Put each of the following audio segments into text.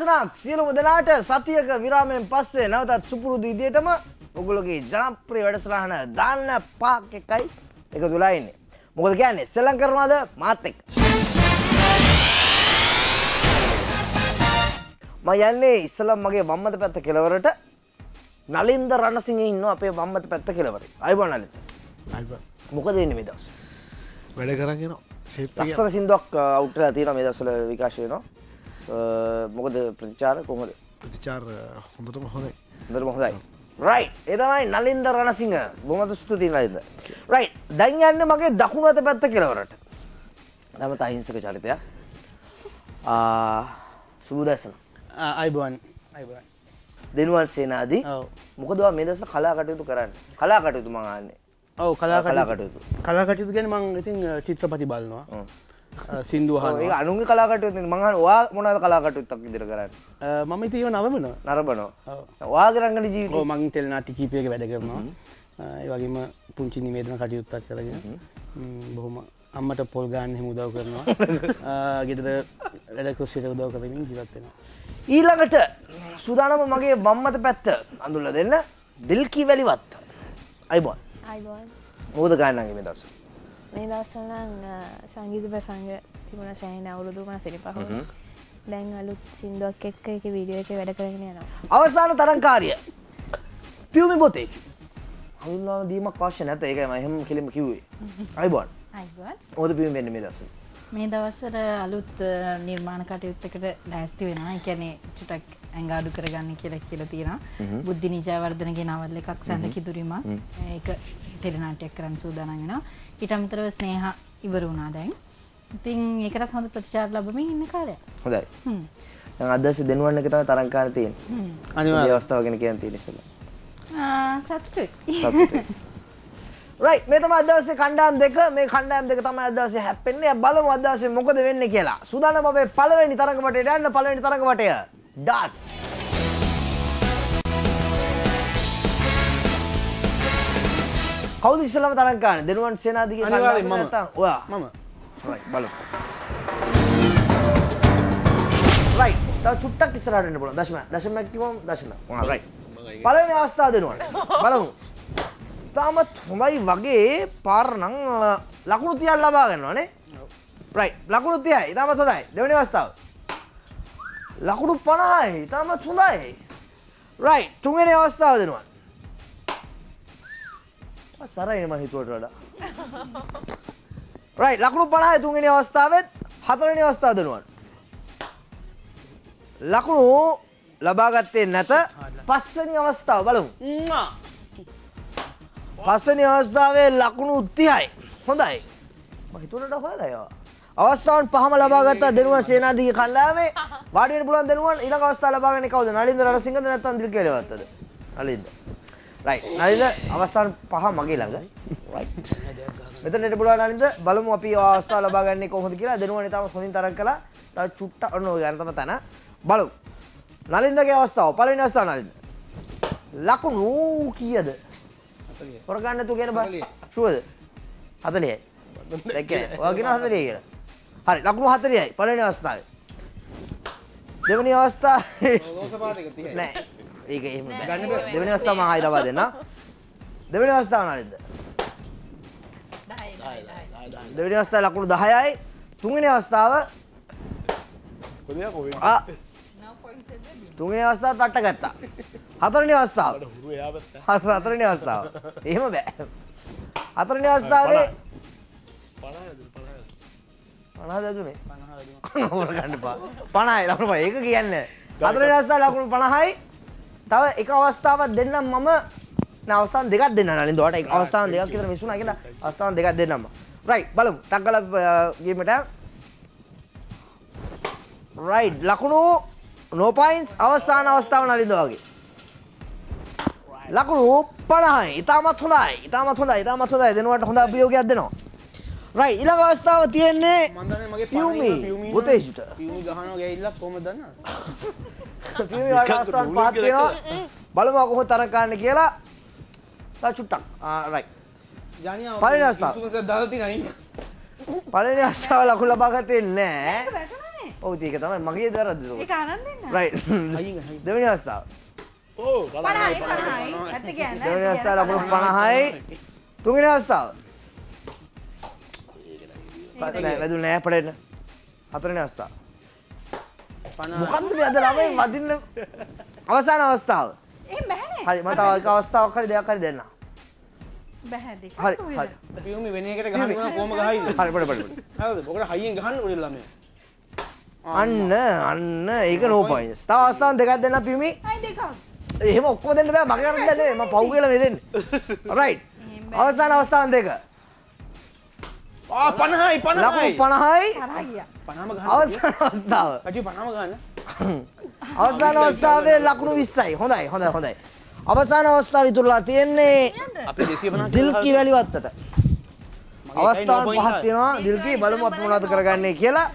අනුශාසනක් සියලුම දෙනාට සතියක විරාමයෙන් පස්සේ නැවතත් සුපුරුදු ඉදියටම ඔගොලගේ ජනප්‍රිය වැඩසටහන දාන්න පාක් එකයි එකතු වෙලා ඉන්නේ. මොකද කියන්නේ සෙල්ලම් කරනවාද මාත් එක්ක. මම යන්නේ ඉස්සලම් මගේ වම්මත පැත්ත කෙළවරට නලින්ද රණසිංහ ඉන්නවා අපේ වම්මත පැත්ත කෙළවරේ. අයබෝ නලින්ද. අයබෝ. මොකද ඉන්නේ මේ දවස්? වැඩ කරන් යනවා. ලස්සන සින්දුවක් අවුට් uh, වෙලා තියෙනවා මේ දවස්වල විකාශය වෙනවා. Uh, මොකද ප්‍රතිචාර කොමද ප්‍රතිචාර හොඳටම හොඳයි දරම හොඳයි රයි එතමයි නලින්ද රණසිංහ බොමතු ස්තුතියි නලින්ද රයි දැන් යන්න මගේ දකුණු අත පැත්ත කෙලවරට නැමත අහිංසක චරිතයක් සුබදැසන අයිබන් දෙනුවන් සේනාදී මොකදවා මේ දස කලා කටයුතු කරන්න කලා කටයුතු මඟන්නේ ඔව කලා කලා කටයුතු කලා කටයුතු ගැන මං ඉතින් චිත්‍රපති බලනවා සිින්දුහ ඒ අනුන් කලාකට මහන් වා මොනද කලාකටුත්තක් ඉදිර කරන්න මම ඉතිව නරබන නරබනෝ වාගරංගට ජීව මං තෙල් නාටිකීපයක වැඩ කරනවා ඒ වගේම පුංචි නිමේදන කටයුත්තක් කරගෙන බොහොම අම්මට පොල් ගාන්න මුදව කරනවා ගෙතද වැඩකුස්සිට උදව කරමින් ජීවත්වෙනවා. ඊළඟට සුදානම මගේ බම්මත පැත්ත අඳුල්ල දෙන්න දිල්කී වැලිවත්ත අයිබෝන් මෝද ගාන්නගේ මේ දස්ස. මේ දස්සනන් සංගීත ප්‍රසංග තිබුණ සෑන අවුරුදුමන සිරිපහු දැන් අලුත් සිින්දුවක් එක්ක එක විඩියෝ එක වැඩ කරගෙන යනවා අවසාන තරංකාරිය පියමි පොතේ හඳුන්වා දීමක් පශ්‍ය නැත ඒක මහෙම කෙලිම කිව්වේ අයිබන් ඕද පියම් වෙන්න මේ දස මේ දවස්සර අලුත් නිර්මාණ කටයුත්තකට ලෑස්ති වෙන එකැනේ චුටක් ඇඟාඩු කරගන්න කියලා කියල තියෙන බුද්ධි නිජාවර්ධනගේ නවල්ල එකක් සැඳ කිදුරීම ඒ ටෙලිනාටයක් කරන්න සූදානගෙන ඊට අමතරව ස්නේහ ඉවර වුණා දැන්. ඉතින් ඒකටත් හොඳ ප්‍රතිචාර ලැබෙමින් ඉන්න කාලයක්. හොඳයි. හ්ම්. දැන් අද දවසේ දෙනුවන් එක තමයි තරංකාර තියෙන්නේ. හ්ම්. අනිවාර්යයෙන් අවස්ථාව ගැන කියන්න තියෙන ඉතින්. ආ සතුටුයි. සතුටුයි. රයිට් මේ තමයි අද දවසේ කණ්ඩායම් දෙක මේ කණ්ඩායම් දෙක තමයි අද දවසේ හැප්පෙන්නේ. බලමු අද දවසේ මොකද වෙන්නේ කියලා. සූදානම් අපේ පළවෙනි තරඟ වටේට යන්න පළවෙනි තරඟ වටය. ඩාට්. කවුද ඉස්සලම තරක් ගන්න දෙනුවන් සේනාධ කිය අනිවාර්යෙන් මම ඔයා මම බල right තව චුට්ටක් ඉස්සරහට එන්න පුළුවන් දශම දශම මැක්සිමම් දශම ඔයා right පළවෙනි අවස්ථාව දෙනුවට බලමු තාමත් හොඳයි වගේ පාරනම් ලකුණු 30ක් ලබා ගන්නවා නේ right ලකුණු 30යි තාමත් හොඳයි දෙවෙනි අවස්ථාව ලකුණු 50යි තාමත් හොඳයි right තුන්වෙනි අවස්ථාව දෙනුවට සරයි එම හිතුවට වඩා රයි ලකුණු පනා තුන්ගෙන අවස්ථාවත් හතරණ අවස්ථා දනුවන් ලකුණු ලබාගත්තේ නැත පස්සනි අවස්ථාව බලමු පස්සනි අවස්ථාවේ ලකුණු උත්තිහයි හොඳයි මහිතුරට හොදයවා අවස්ථාවන් පහම ලබාගත්තා දෙනුව සේනාදී කණ්ඩාවේ වාඩිවෙන පුළුවන් දෙනුවන් ඊළඟ අවස්ථාව ලබාගෙන කවුද නලින්ද රණසිංහද නැත්නම් දිල්කේලවත්තද නලින්ද රයිට් නරින්ද අවස්ථාන පහ මගේ ළඟ රයිට් මෙතනට පුළුවන් නරින්ද බලමු අපි අවස්ථාව ලබා ගන්නේ කොහොමද කියලා දෙනුවනේ තාම හොඳින් තරම් කළා තව චුට්ටක් ඔන්න ඔය අර තම තන බලමු නලින්දගේ අවස්ථාව පළවෙනි අවස්ථාව නලින්ද ලකුණු කීයද හොරගන්න තු කියන බල ෂුවද හතලියයි ඔයගෙන හතලිය කියලා හරි ලකුණු හතලියයි පළවෙනි අවස්ථාවේ දෙවෙනි අවස්ථාව නෑ ඒක එහෙම ගන්න බෑ දෙවෙනි අවස්ථාව මම ආයෙ ලබා දෙන්න දෙවෙනි අවස්ථාව නේද 10යි 10යි දෙවෙනි අවස්ථාව ලකුණු 10යි තුන්වෙනි අවස්ථාව කොහෙද කොහෙද ආ තුන්වෙනි අවස්ථාව පට්ට ගත්තා හතරවෙනි අවස්ථාව හතර හතරවෙනි අවස්ථාව එහෙම බෑ හතරවෙනි අවස්ථාවේ 50 50 දැදුනේ 50 දැදුනේ ඕන ගන්න එපා 50යි ලකුණු 50 ඒක කියන්නේ හතරවෙනි අවස්ථාව ලකුණු 50යි තව එක අවස්ථාවක් දෙන්නම් මම අවස්ථාන් දෙකක් දෙන්න නලින් දොට එක අවස්ථාන දෙකක් විතර මිසුණා කියලා අවස්ථාන දෙකක් දෙන්නම රයිට් බලමු ටක්ගල ගේමට රයිට් ලකුණු නෝපයින්ස් අවස්ථාන අවස්ථාව නලින්ද වගේ ලකුණු පණහයි ඉතාමත් හොඳයි ඉතාමත් හොඳ ඉතාමත් හොඳයි දෙනවට හොඳ අභියෝගයක් දෙනවා රයි ඉලක අවස්ථාව තියෙන්නේ පියුමි බුතේජුට ගහන ගැල්ලක් කොම දන්න බලම කොහ තරකාන්න කියලා චුට්ටක් ආරයි පලන අස්ථා පලන අස්ථාව ලකු ලබාගතය නෑ ඔවතික තමයි මගේ දරද දෙවනි අස්ථාව දෙවනි අස්ථා ලකුණු පණහයි තුගෙන අස්ථාව වැදු නෑ පටෙන හතරන අස්ථාව මොකක්ද මේ අද ළමයි වදින්න අවසාන අවස්ථාව. එහෙම බෑනේ. හරි මම තව අවස්ථාවක් හරි දෙයක් හරි දෙන්නම්. බෑ දෙකක් හරි හරි. පියුමි වෙන එකට ගහන්න ඕන කොහම ගහයිද? හරි බඩ බඩ. හරිද? ඔකට හයියෙන් ගහන්න ඕනේ ළමයා. අන්න අන්න ඒක නෝ පොයින්ට්ස්. තව අවස්ථාවක් දෙකක් දෙන්නම් පියුමි. අයි දෙකක්. එහෙම ඔක්කොම දෙන්න බෑ මගේ අරන් දෙන්න මම පව් කියලා මේ දෙන්නේ. රයිට්. අවසාන අවස්ථාවක් දෙක. පණහයි පන ලකුණු පණහයි අවසාන අවස්ථාව අජි පනම ගන්න අවසාන අවස්ථාවේ ලකුණු විස්සයි හොඳයි හොඳ හොඳයි අවසාන අවස්ථාව ඉතුරලා තියෙන්නේ දිල්කි වැලිවත්තට අවස්ථාව පහක් තියෙනවා දිල්කි බලමු අපි මොනවද කරගන්නේ කියලා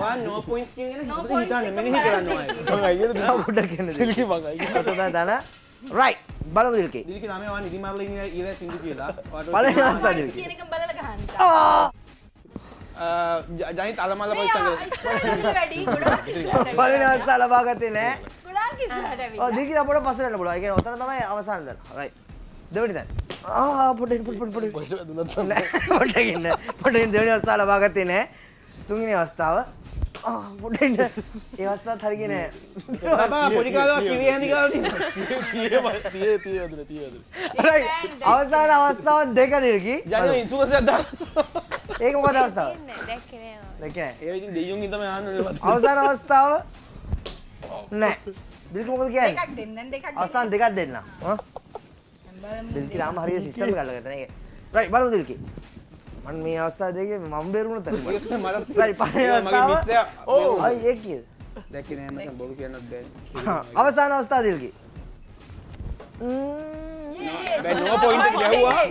ඔයා no points කියන එක හිතන්නේ මෙනෙහි කරන්න ඕනේ. මම අයියෝ දා පොඩ්ඩක් කියන්න. දිල්කි මගයි. හත දන රයි් බලවිල්කේ දිරික නම වා නිදිමරල ඉර සිදු කියලා පල ජනි තලමල්ල පොයිස පලනස්ස ලබාගත්තේ නෑ දිකි අපට පසලට පුලා එක ඔතන තමයි අවසාන්ද රයි දෙවනිත පොට පොට පොට පොට පොට පොට දෙවනි අස්ථා ලබාගත්තේ නෑ තුන්ගනි අවස්ථාව පොට ඒවස්සත් හරිගෙන පොඩිකාලා කිවේ හැනිකාල අවසාන අවස්ථාවත් දෙක නිරකි ජන ඉන්සුස ඒක මොක අවස්ථාව දෙයුම් ඉතම අවසාන අවස්ථාව නෑ බිල්මොකද කිය අවසාන් දෙකක් දෙන්න දිල්කි රාම හරිය සිිස්ටම කලගතන එක රයි බලු දිල්කි මන් මේ අවස්ථා දෙකේ මම බේරුණ තැන මට මගේ ඕ අයි ඒ කියද දැකින මට බොරු කියන්නත් බැ අවසාන අවස්ථාදල්කි නො පොයින්ට ගැහවා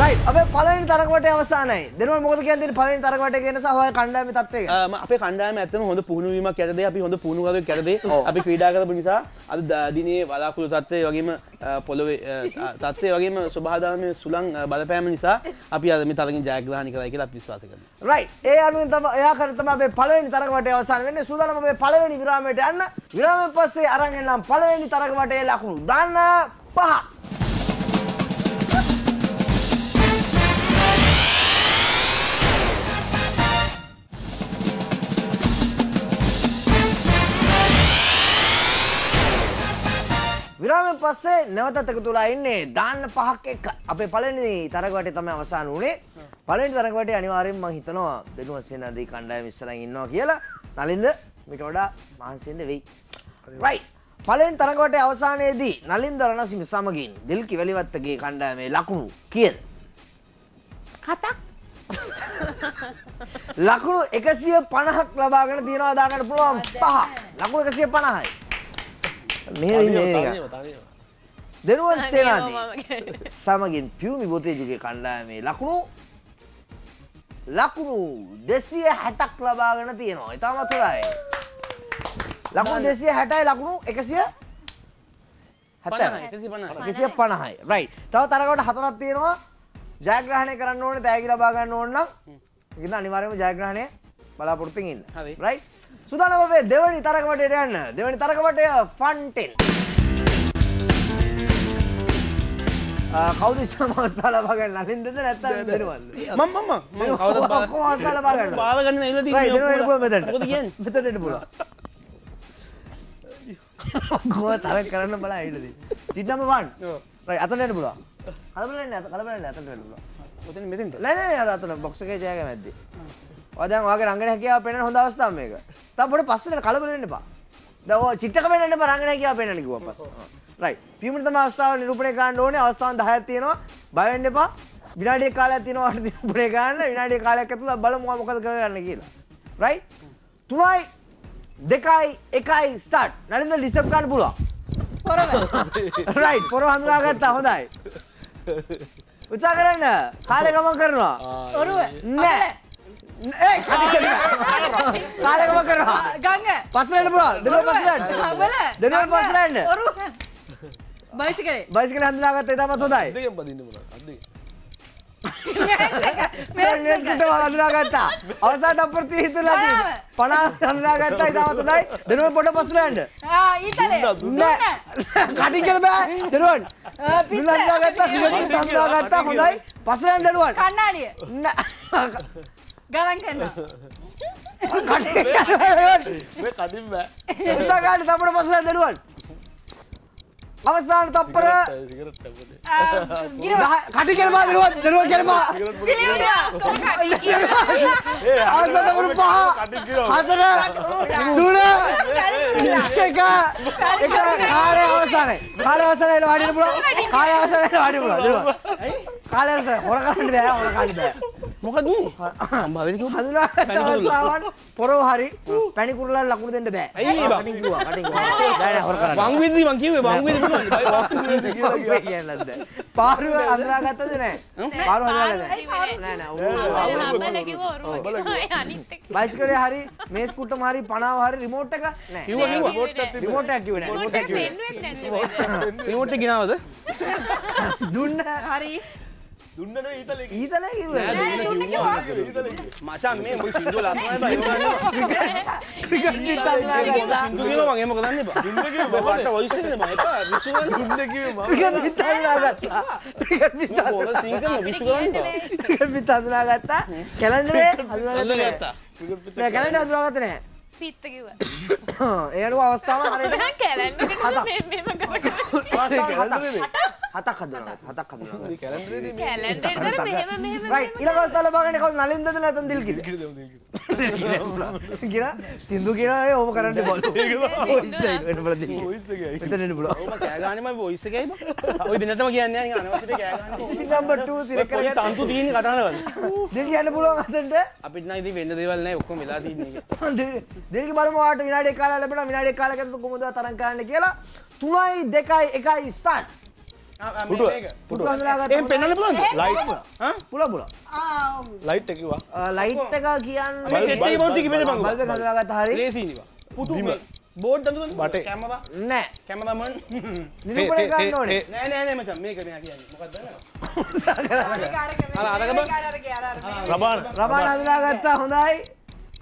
රයිට් අපේ පළවෙනි තරගවටේ අවසානයි. දෙනවා මොකද කියලා දෙන්නේ පළවෙනි තරගවටේ කියන සහ ඔය කණ්ඩායමේ තත්ත්වය. අපේ කණ්ඩායම ඇත්තම හොඳ පුහුණු වීමක් යටතේ අපි හොඳ පුහුණු ගාවක් යටතේ අපි ක්‍රීඩා කරපු නිසා අද දිනේ බලාකුළු තත්ත්වය වගේම පොළොවේ තත්ත්වය වගේම ස්වභාවධර්මයේ සුළං බලපෑම නිසා අපි අද මේ තරගෙන් ජයග්‍රහණය කරයි කියලා අපි විශ්වාස කරනවා. රයිට්. ඒ අනුව තමයි එයා කර තමයි අපේ පළවෙනි තරගවටේ අවසාන වෙන්නේ. සූදානම් අපේ පළවෙනි විරාමයට යන්න. විරාමයෙන් පස්සේ අරන් එනම් පළවෙනි තරගවටේ ලකුණු දාන්න පහ. පස්සේ නැවතත් එකතු වෙලා ඉන්නේ දාන්න පහක් එක්ක. අපේ පළවෙනි තරගවටේ තමයි අවසන් වුනේ. පළවෙනි තරගවටේ අනිවාර්යයෙන්ම මම හිතනවා බෙනුව සේනාධි කණ්ඩායම ඉස්සරහින් ඉන්නවා කියලා. නලින්ද මේට වඩා මහන්සියෙන්ද වෙයි. right. පළවෙනි තරගවටේ අවසානයේදී නලින්ද රණසිංහ සමගින් දිල්කි වැලිවත්තගේ කණ්ඩායමේ ලකුණු කීයද? හතක්. ලකුණු එකසිය පණහක් ලබාගෙන තියෙනවා දාගන්න පුළුවන් පහ ලකුණු එකසිය පණහයි මේ දෙනුවන් සේනාදී සමගින් පියුමි බොතේජුගේ කණ්ඩායමේ ලකුණු ලකුණු දෙසිය හැටක් ලබාගෙන තියෙනවා ඉතාමත් හොඳයි. ලකුණු දෙසිය හැටයි ලකුණු එකසිය කිසිය පණහයි රයි තව තරකට හතරත් තියෙනවා ජයග්‍රහණය කරන්න ඕන තෑගි ලබාගන්න ඕන්න ඉද අනිවාරයම ජයග්‍රහණය බලාපොරත්තින් ඉන්න රයි සුදානවේ දෙවනි තරකමට යන්න දෙවනි තරකමට ෆන්ටෙන්. කවද මස්සාල පගන්න ලහින්දද නැත්ත දෙනවන්න මම මම කවසාල පගන්න පාගන්න මෙතට පුල ගුව තර කරන්න බලා හිටද සිටම වන් අතනට පුලා හරබලන්න ඇත කරබලන්න ඇතට පුල මෙතිට ලන අතන බොක්ෂක ජයක මැද්ද ඔදන් වගේ රංගෙන හැකයා පෙන හොඳ අවස්ථාව මේක තපොට පස්සට කලබලන්න එපා දව චිට්ටක පෙනන්න පරංගෙන හැකයා පෙනනිකුව පස රයි පිමටම අවස්ථාව නිරූපණය කාණ්ඩ ඕනේ අවස්ථාවන් දහයක් තියෙනවා බයෙන්න්න එපා විනාඩිය කාලයක් තියෙනවා අට නිරූපණය ගන්න විනාඩිය කාලයක් ඇතුළත බලමු මොකද කරගන්න කියලා රයි තුනයි දෙකයි එකයි ස්ටාර්ට් නරින්ද ලිස්ට් ගන්න පුළුවන් පොර රයිට් පොර හඳුනාගත්තා හොඳයි උත්සා කරන්න කාලය ගමන් කරනවා ඔරුව නෑ කාලකම කරවා ගංග පස්සලට පුළුවන් දෙන පස්සලට දෙන පස්සලට බයිසිකේ බයිසිකන හඳනාගත්තේ තමත් හොඳයි දෙකෙන් බදින්න පුළුවන් අත් දෙකෙන් මේස් කට හඳනාගත්තා අවසාන අපෘති හිතලා තියෙන 50 හඳනාගත්තා ඉතාමත් හොඳයි දරුවන් පොඩ පස්සලන්න ආ ඊතලේ කඩි කියලා බෑ දරුවන් පිට හඳනාගත්තා පිටින් හඳනාගත්තා හොඳයි පස්සලන්න දරුවන් කන්නාඩිය ගණන් කරන්න කඩි මේ කඩින් බෑ උසගාට තමට පස්සලන්න දරුවන් අවසාන තප්පර කටි කෙනවා දරුවත් දරුවා කෙනවා අවසතවරු පහ හතර තුන එක එක කාලය අවසානයි කාලය අවසානයි වාඩි පුළුවන් කාලය අවසානයි වාඩි පුළුවන් කාලය අවසානයි හොර කරන්න බෑ හොර කරන්න බෑ මොකද අම්බාවෙලි කිව්වා හඳුනා අවස්ථාවන් පොරව හරි පැණි කුරුල්ලා ලකුණු දෙන්න බෑ ඇයි බා කටින් කිව්වා කටින් කිව්වා බෑ හොර කරන්න වංගෙදි මං කිව්වේ වංගෙදි තමයි වංගෙදි කියලා කියන්නත් බෑ පාරුව අඳරාගත්තද නෑ පාරුව හදාගත්ත බයිස්කලේ හරි මේස් කුට්ටම හරි පනාව හරි රිමෝට් එක නෑ රිමෝට් එකක් කිව්වේ නෑ රිමෝට් ගෙනාවද දුන්න හරි දුන්නන ඊතල ඊතල මචන් මේ මුයි සිින්දු ලස් මගේමක දන්න ට ඔයිස සිංහ විිතඳනා ගත්තා කැලන්ඩේ හගත්තා කැලට අතුරාගතනෑ පිත්ත කිව ඒනු අවස්ථාව හරට කැලන්න හතක් හද හතක් ඉලවස්ථල බගන කව නලින්ද නැතන් දිල් කි කියලා සිින්දු කියරය ඕම කරන්න බොල ගනම බොයිස්සකයි ඔයි දිනතම කියන්න නම්බට සිර තන්තු දීන කතානවල දෙ කියන්න පුළුවන් අතට අපිත්න ඉති වෙන්න දෙවල්න්න ඔක්කොම ලා දන්නේ දෙල්ගි බලමවාට විනාඩි කාල ලැබෙන විනාඩි කාලක කොමද තරන් කරන්න කියලා තුනයි දෙකයි එකයි ස්ථාන් පුල පුල ලයිට් එකවා ලයිට් එක කියන්න හරි පුතුම බෝඩ් දඳුවන බට කැමව නෑ කැමතම නිරූපණය කරන්න ඕනේ නෑ නෑ නෑ මචං මේක මෙයා කියන්නේ මොකක්ද දන්නවද අර අර රබාන රබාන හඳුනාගත්තා හොඳයි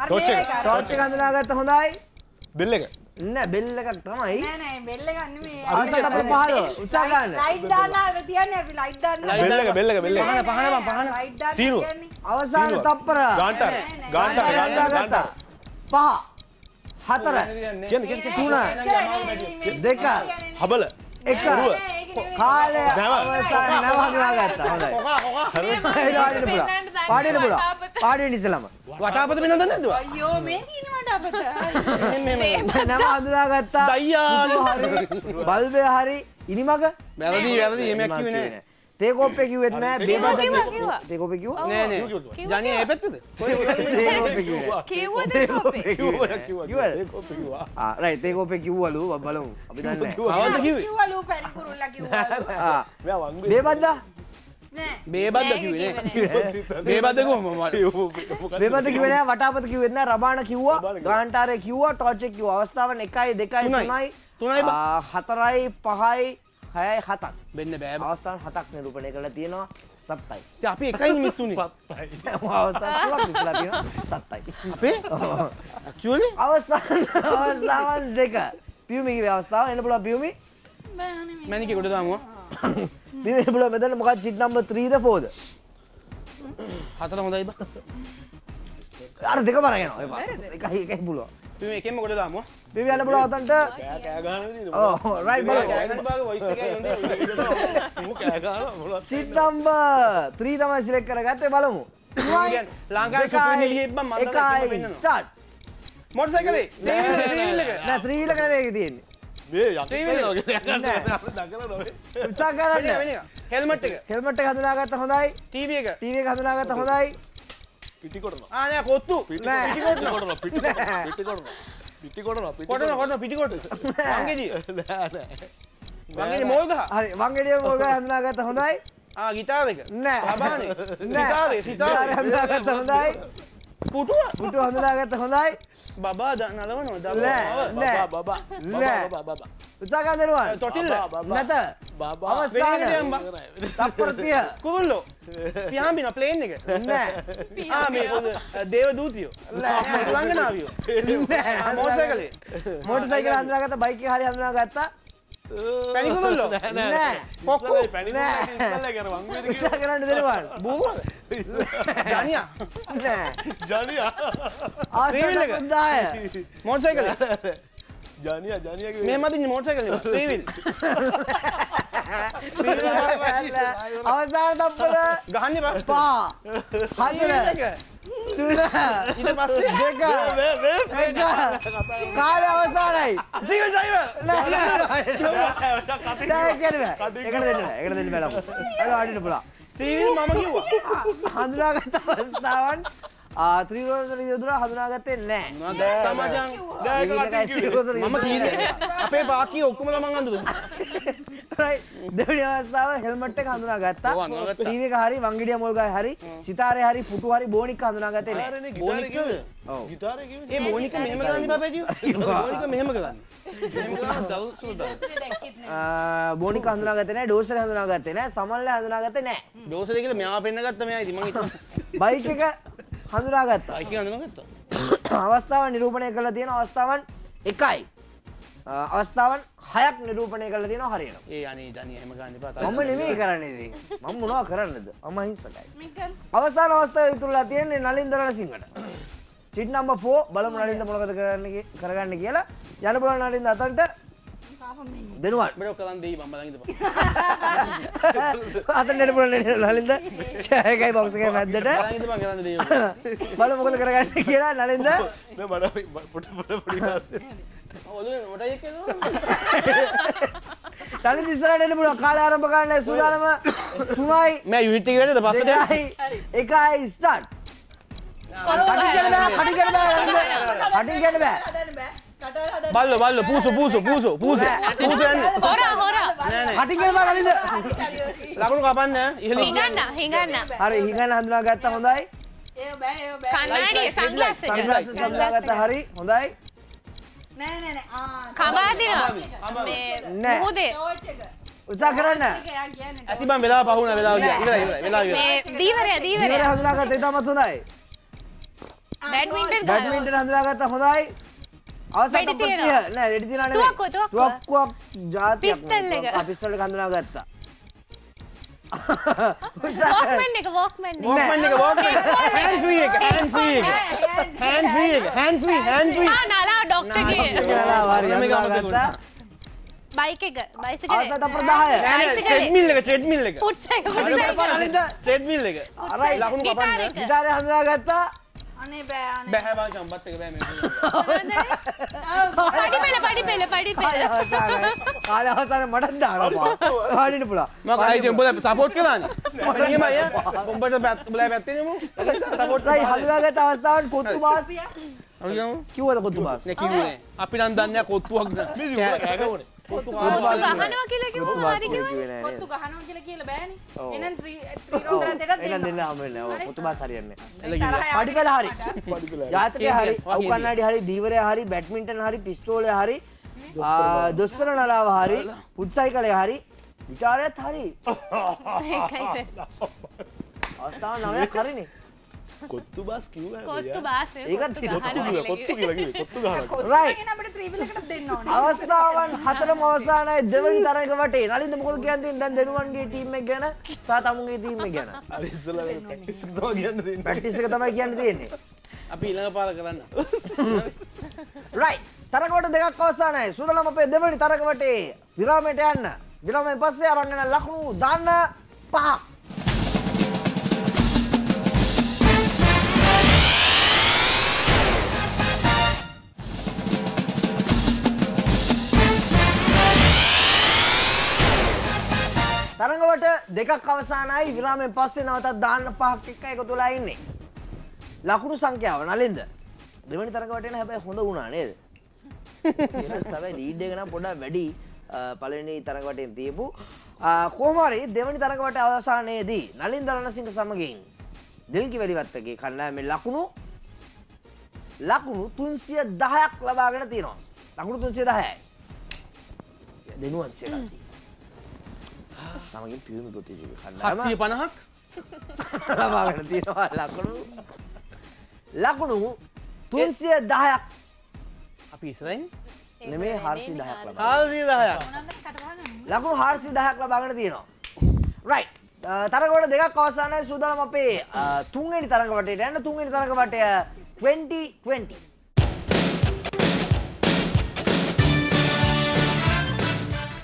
ටෝච් එක හඳුනාගත්ත හොඳයි. බෙල් එක. නෑ බෙල් එකක් තමයි. නෑ නෑ බෙල් එක ගන්න මේ. ආසන්න අපේ පහල උචා ගන්න. ලයිට් දාන්න අර තියන්නේ අපි ලයිට් දාන්න. බෙල් එක බෙල් එක බෙල් එක. පහන පහන පහන. සීරුව. අවසාන තප්පර. ගාන්ටා ගාන්ටා ගාන්ටා ගාන්ටා. පහ. හතර. කියන්නේ කියන්නේ තුන. දෙක. හබල. එක කාලය අවසන් නැව හඳුනාගත්තා හොඳයි කොකා කොකා හරි පාඩින්න පුළුවන් පාඩින්න ඉස්සලම වටාපත මෙන්න දන්නේ නැද්ද අයියෝ මේ තියෙන වටාපත මේ නම හඳුනාගත්තා අයියා හරි බල්බය හරි ඉනිමග වැරදි වැරදි එමෙක් කිව්වේ නෑ 대고빼 기우에 나 대바다 대고빼 기우 네네 자니 에베트데 대고빼 기우 기우 대고빼 기우 대고빼 기우 아 right 대고빼 기우알루 බලමු අපි දන්නේ ආවද කිව්වේ කිව්වලු පැරි කුරුල්ලා කිව්වලු ආ මෙයා වංගු බේබද්දා බේබද්ද කිව්වේ නෑ බේබද්ද කොහොමද බේබද්ද කිව්වේ නෑ වටාපත කිව්වෙත් නෑ රබාණ කිව්වා ගාන්ටාරේ කිව්වා ටෝච් එක කිව්වා අවස්ථාවන් 1යි 2යි 3යි 3යි 4යි 5යි හයයි හතක් වෙන්න බෑ අවස්ථාන් හතක් නිරූපණය කරලා තියෙනවා සත්තයි අපි එකයි මිස්සුනේ සත්තයි සත්තයි අපේ ඇක්චුවලි අවසාන අවස්ථාවන් දෙක පියුමිගේ අවස්ථාව එන්න පුළුවන් පියුමි මැනික ගොඩ දාමුවා පියුමි පුළුවන් මෙතන මොකක් චිට් නම්බර් 3ද 4ද හතර හොඳයි බා අර දෙක බරගෙන එකයි එකයි පුළුව එකම ගොඩ දාම පිවියන්න පුල අතන්ට චිත්නම්බ ත්‍රී තමයි සිලෙක් කර ගත්තේ බලමු ලංකායි ස්ටාට් මොටසකලේ ත්‍රීල කරේක තියෙන්නේ හෙල්මට හෙල්මට හඳනාගත්ත හොඳයි ටීව එක ටීව හඳනාගත්ත හොඳයි പിറ്റിക്കൊടണം ആ ഞാൻ കൊത്തു പിറ്റിക്കൊടണം പിറ്റിക്കൊടണം പിറ്റിക്കൊടണം പിറ്റിക്കൊടണം പിറ്റിക്കൊട്ട് වංගෙජි වංගෙජි මෝල්ගහ හරි වංගෙජි මෝල්ගහ හඳුනාගත්ත හොඳයි ආ ගිටාර් එක නෑ ලබානේ ගිටාර් එක සිතාර හඳුනාගත්ත හොඳයි පුටුව පුටුව හඳුනාගත්ත හොඳයි බබා නලවනවා බබා බබා බබා බබා උසාකාදරවා තොටිල්ල නැත අවසාගම් තප්පරතිය කුල්ලෝ පියාමින ප්ලේන් එක දේව දූතියෝ ලඟනාවියෝ මෝස කලේ මෝට සයික අන්දරගත බයික හරි අඳනා ගත්තා පැනිකුල්ලෝ පොක්කෝ කරන්න දෙනවාට බූ ජනියා ජනියා ආ දාය මෝටසයි කලේ ජානය ජානයගේ මේ මති මෝටකල ්‍රීවිල් අවසාන තප්පර ගහන්න පස්පා හරික කාල අවසානයි ජීව ජයිව එකට දෙන්න එකට දෙන්න බැලම් අඩිට පුලා ත්‍රීවිල් මම හඳුනාගත අවස්ථාවන් ආත්‍රීවෝදර හඳුනාගත්තේ නෑ මම අපේ පාකී ඔක්කොම ළමන් අඳුදු දෙවනි අවස්ථාව හෙල්මට් එක හඳුනා ගත්තා ටීවී එක හරි වංගඩිය මොල්ගයි හරි සිතාරේ හරි පුටු හරි බෝනික් හඳුනා ගත්තේ නෑ බෝනික් ඒ බෝනික් මෙහෙම ගන්න බපේජි බෝනික් මෙහෙම ගන්න බෝනික හඳුනා ගත්තේ නෑ ඩෝසර හඳුනා ගත්තේ නෑ සමල්ල හඳුනා ගත්තේ නෑ ඩෝසර කියලා මෙයා පෙන්න ගත්ත මෙයා ඉතින් මම බයික් එක හඳුනාගත්තා අවස්ථාව නිරූපණය කළ තියෙන අවස්ථාවන් එකයි අවස්ථාවන් හයක් නිරූපණය කළ තියෙන හරියට ඒ අනේ ජනී හැම ගන්න එපා මම නෙමෙයි කරන්නේ ඉතින් මම මොනවා කරන්නද මම අහිංසකයි අවසාන අවස්ථාව ඉතුරුලා තියෙන්නේ නලින්ද රණසිංහට චිට් නම්බර් 4 බලමු නලින්ද මොනවද කරන්න කරගන්න කියලා යන බලන නලින්ද අතන්ට දෙනුවත් මට කලන් දෙයි මම බලන් ඉඳපන් අතන්නට පුළුවන් නේද නලින්ද ඡායකයි බොක්ස් එකේ මැද්දට බලන් ඉඳපන් කලන් දෙයි බල මොකද කරගන්නේ කියලා නලින්ද නෑ මට පොඩ පොඩ පොඩි ඔලුවේ මොටයි එක්කද තලින් ඉස්සරහට එන්න පුළුවන් කාලය ආරම්භ කරන්න සූදානම තුනයි මේ යුනිට් එක වැඩද පස්සට එකයි ස්ටාර්ට් කටින් ගන්න බෑ කටින් ගන්න බෑ බල්ල බල්ල පූසු පූසු පූසු පූසු පූසු යන්නේ හොර හොර නෑ නෑ හටින් ගල බලන්න ලකුණු කපන්න ඉහළින් හිඟන්න හිඟන්න හරි හිඟන්න හඳුනා ගත්තා හොඳයි ඒ බෑ ඒ බෑ කන්නාඩිය සන්ග්ලාස් එක සන්ග්ලාස් හඳුනා ගත්තා හරි හොඳයි නෑ නෑ නෑ කබා දෙනවා මේ මොහොතේ උත්සා කරන්න ඇති බං වෙලාව පහ වුණා වෙලාව ගියා ඉවරයි ඉවරයි වෙලාව ඉවරයි මේ දීවරය දීවරය දීවරය හඳුනා ගත්තා ඒ තමයි හොඳයි බැඩ්මින්ටන් බැඩ්මින්ටන් හඳුනා ගත්තා හොඳයි नाही रेडी पिस्तल घालून करता वॉकमॅन का वॉकमॅन वॉकमॅन का वॉकमॅन हैंड फ्री एक हैंड फ्री एक हैंड फ्री एक हैंड फ्री हैंड फ्री हां नाला डॉक्टर के नाला भारी हमें काम करता बाइक के बाइसिकल है आता पर्दा है ट्रेडमिल लगा ट्रेडमिल लगा फुट से फुट से ट्रेडमिल लगा अरे लाखों का गिटार गिटार हमरा करता අනේ බෑ අනේ බෑ බං සම්පත් එක බෑ මේ පඩි පෙළ පඩි පෙළ පඩි පෙළ කාලේ අවසාන මටත් දානවා පාඩින්න පුළුවන් මම කයි දෙඹල සපෝට් කරන්නේ නියම අය උඹට බත් බලා පැත්තේ නමු සපෝට් කරයි හඳුනාගත් අවස්ථාවන් කොත්තු වාසිය කිව්වද කොත්තු වාසිය නේ කිව්වේ අපි නම් දන්නේ කොත්තුවක් නෑ මේ කෑගවනේ පොතු ගහනවා කියලා කිව්වම හරි කිව්වනේ පොතු ගහනවා කියලා කියලා බෑනේ එහෙනම් 3 රෝන්ඩ් දෙකක් දෙන්න එහෙනම් දෙන්න හම්බෙන්නේ ඔව් පොතු බාස් හරියන්නේ පඩිපෙළ හරි යාචකේ හරි අවකන්නාඩි හරි දීවරය හරි බැඩ්මින්ටන් හරි පිස්තෝලය හරි දොස්තර නලාව හරි පුට්සයිකලය හරි විචාරයත් හරි අවස්ථාව නවයක් හරිනේ කොත්තු බස් කිව කොත්තු බාස ඒත් කොත්තු කියලගේ කොත්තු අවස්ථාවන් හතර මවසානය දෙවනි තරකවට නලින් මුොල් ගැන්තින් දැන් දෙනුවන්ගේ ටීම ගැන සා තමුගේ තීම ගැන පැටිසික තමයි කියන්න තියන්නේ අපි ඉළඟ පාල කරන්න රයි තරකට දෙකක් අවසානයි සුදලම අපේ දෙවනි තරකවටේ විරාමයට යන්න විරාමය පස්සේ අරගෙන ලකුණු දන්න පහක් තරඟවට දෙකක් අවසානයි විරාමෙන් පස්සේ නවතත් දාන්න පහක් එක්ක එක තුලා ඉන්නේ. ලකුණු සංඛ්‍යාව නලින්ද දෙවනි තරඟවට එන හැබැයි හොඳ වුණා නේද? තමයි ලීඩ් එක නම් පොඩ්ඩක් වැඩි පළවෙනි තරඟවටෙන් තියපු. කොහොම හරි දෙවනි තරඟවට අවසානයේදී නලින් දරණසිංහ සමගින් දෙල්කි වැලිවත්තගේ කණ්ඩායමේ ලකුණු ලකුණු 310ක් ලබාගෙන තියෙනවා. ලකුණු 310යි. දෙනුවන් සේලා තියෙනවා. සමගින් පියුණු ප්‍රතිජීව කන්න සිය පණහක් ලබාගෙන තියෙනවා ලකුණු ලකුණු තුන්සිය දහයක් අපි ඉස්සරයින් නෙමේ හාරසි දහයක් හාරසි දහයක් ලකුණු හාරසි දහයක් ලබාගෙන තියෙනවා රයි තරගවට දෙකක් අවසානය සූදානම් අපේ තුන්වෙනි තරගවටට යන්න තුන්වෙනි තරගවටය 2020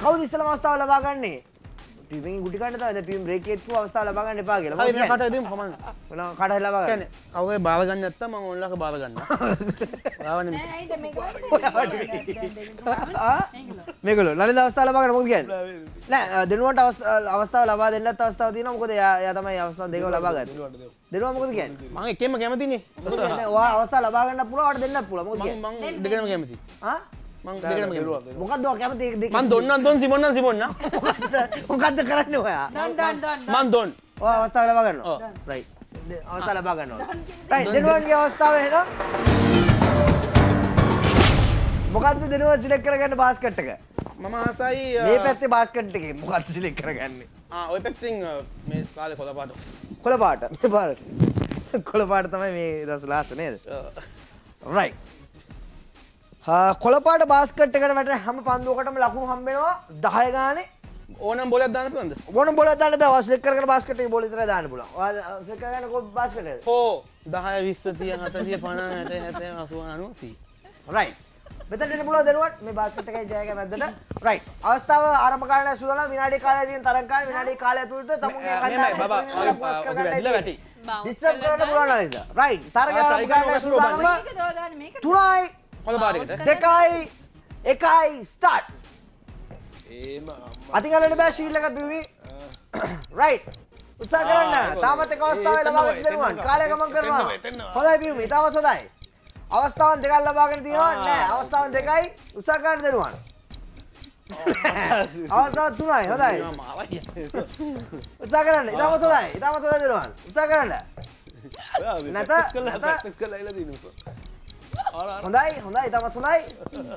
කවුද ඉස්සලම අවස්ථාව ලබා ගන්නේ පිමින් ගුටිකන්න තද පිම් රේකෙත්තු අවස්ථා ලබාගන්න එපා කියලා කට ම කට ලබා කන ඔය බාවගන්න ඇත්ත ම ඔල්ලක බාවගන්න මේකල ලන අවස්ථා ලබාගන්න මොද කියන්න නෑ දෙනුවට අවස්ථාව ලබා දෙන්න අවස්ථාව තින මොකද යා තමයි අවස්ථාව දෙක ලබාගන්න දෙනවා මොකද කියන්න මම එකෙම කැමතිනේ අවස්ථා ලබාගන්න පුළුවට දෙන්න පුළුව දෙකම කැමති ආ මොකක් ද කැමති මන් දොන්න දොන් සිබොන්න සිබොන්න මොකක්ද කරන්න ඔයා මන් දොන් ඔය අවස්ථාව ලබාගන්න රයි අවස්ථා ලබාගන්නවා රයි දෙනුවන්ගේ අවස්ථාව එන මොකක්ද දෙනුව සිලෙක් කරගන්න බාස්කට් එක මම ආසයි මේ පැත්තේ බාස්කට් එකේ මොකක්ද සිලෙක් කරගන්නේ ආ ඔය පැත්තෙන් මේ කාලේ කොළ පාට කොළ පාට කොළ පාට තමයි මේ දවස් ලාස්ට නේද රයිට් කොළපාට බාස්කට් එකට වැට හැම පන්දුවකටම ලකුණු හම්බෙනවා දහය ගාන ඕන බොල දාන පුළන්ද ඕන බොල දාන බෑ වසෙක් කරන බාස්කට් එක බොලිතර දාන පුළුවන් වසෙක් කරන කො බාස්කට් එක ඕ 10 20 30 40 50 60 70 80 90 රයිට් මෙතන දෙන්න පුළුවන් දරුවත් මේ බාස්කට් එකේ ජයග මැද්දට රයිට් අවස්ථාව ආරම්භ කාලය සුදලා විනාඩි කාලයකින් තරම් කාලය විනාඩි කාලය තුලට තමුගේ කණ්ඩායම බබා ඔක වැදිලා වැටි ඩිස්ටර්බ් කරන්න පුළුවන් නේද රයිට් තරග ආරම්භ කරන සුදලා තුනයි හොඳ බාරකට දෙකයි එකයි ස්ටාට් අතිගලට බෑ ශීල්ලක දුවී රයි් උත්සා කරන්න තාමත කවස්ථාව ලබාගට දෙරුවන් කාලයකමන් කරනවා හොඳයි පියුම ඉතාමත් හොඳයි අවස්ථාවන් දෙකල් ලබාගෙන තියෙනවා නෑ අවස්ථාවන් දෙකයි උත්සා කරන්න දෙරුවන් අවස්ථාව තුනයි හොඳයි උත්සා කරන්න ඉතාමත් හොඳයි ඉතාමත් හොඳයි දෙරුවන් උත්සා කරන්න නැත නැත හොඳයි හොඳයි තමත් හොඳයි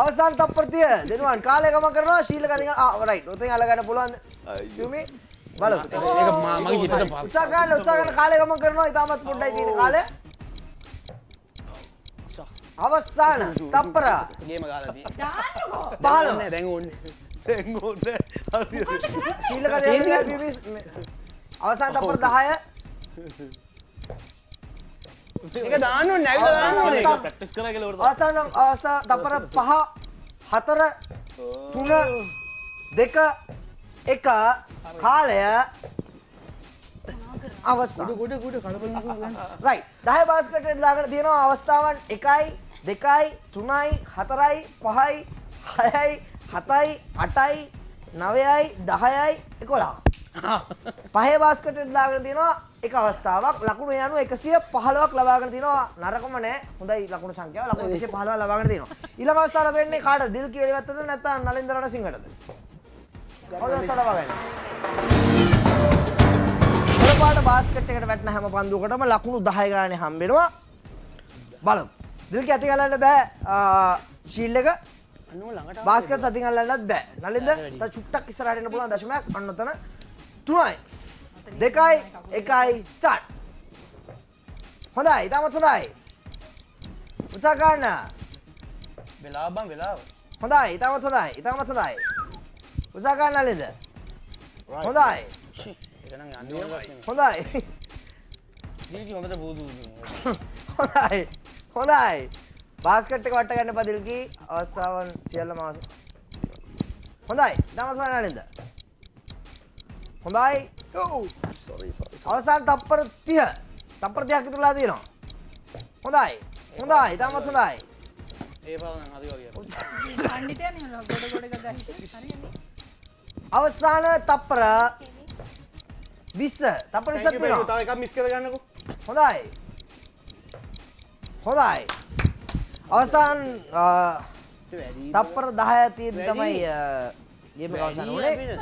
අවසාන් තප්පරතිය දෙනුවන් කාලයකම කරනවා ශීලක රයි නොතින් අලගන්න පුළුවන් යුමේ බල මගේ හිත උත්සාගන්න උත්සාගන්න කාලයකම කරනවා ඉතාමත් පොඩ්ඩයි තියෙන කාල අවස්සාන තප්පර ගේම ගාලා තියෙන්නේ බලන්න දැන් ඕන්නේ දැන් ඕන්නේ ශීලක දෙන්නේ අවසාන තප්පර 10 ඒක දාන්න ඕනේ නැවිලා දාන්න ඕනේ ඒක ප්‍රැක්ටිස් කරා කියලා වරද ආසා නම් ආසා දපර පහ හතර තුන දෙක එක කාලය අවස්ථා ගොඩ ගොඩ කලබල රයිට් 10 බාස්කට් එකට දාගෙන තියෙනවා අවස්ථාවන් 1යි 2යි 3යි 4යි 5යි 6යි 7යි 8යි 9යි 10යි 11 පහේ බාස්කට් එකට දාගෙන තියෙනවා එක අවස්ථාවක් ලකුණු යනු එකසිය පහලවක් ලබාගෙන තිනවා නරකම නෑ හොඳයි ලකුණු සංඛ්‍යාව ලකුණු විශේෂ පහලව ලබාගෙන තිනවා ඊළඟ අවස්ථාව ලැබෙන්නේ කාටද දිල් කිවිලවත්තද නැත්නම් නලින්දරණ සිංහටද හොඳ අවස්ථාව ලබාගන්න ඔලපාට බාස්කට් එකට වැටෙන හැම පන්දුවකටම ලකුණු 10 ගානේ හම්බෙනවා බලමු දිල් කැති ගලන්න බෑ ෂීල්ඩ් එක බාස්කට් සතින් අල්ලන්නත් බෑ නලින්ද තා චුට්ටක් ඉස්සරහට එන්න පුළුවන් දශමයක් අන්න ඔතන තුනයි දෙකයි එකයි ස්ටාට් හොඳයි ඉතාමත් හොඳයි උත්සා ගන්න වෙලා බං වෙලාව හොඳයි ඉතාමත් හොඳයි ඉතාමත් හොඳයි උත්සා ගන්න ලෙද හොඳයි හොඳයි හොඳට බෝදු හොඳයි හොඳයි බාස්කට් එක වට ගන්න පදිල්කි අවස්ථාවන් සියල්ල මාස හොඳයි දමසානලින්ද හොඳයි අවසාන් තප්පර තිය තප්පර දෙයක් ඉතුරලා තියෙනවා හොඳයි හොඳයි ඉතාමත් හොඳයි අවසාන තප්පර විස්ස තප්පර විස්සක් තියෙනවා තව එකක් මිස් කරගන්නකෝ හොඳයි හොඳයි අවසාන් තප්පර 10 තියෙද්දි තමයි ගේම අවසන් වුණේ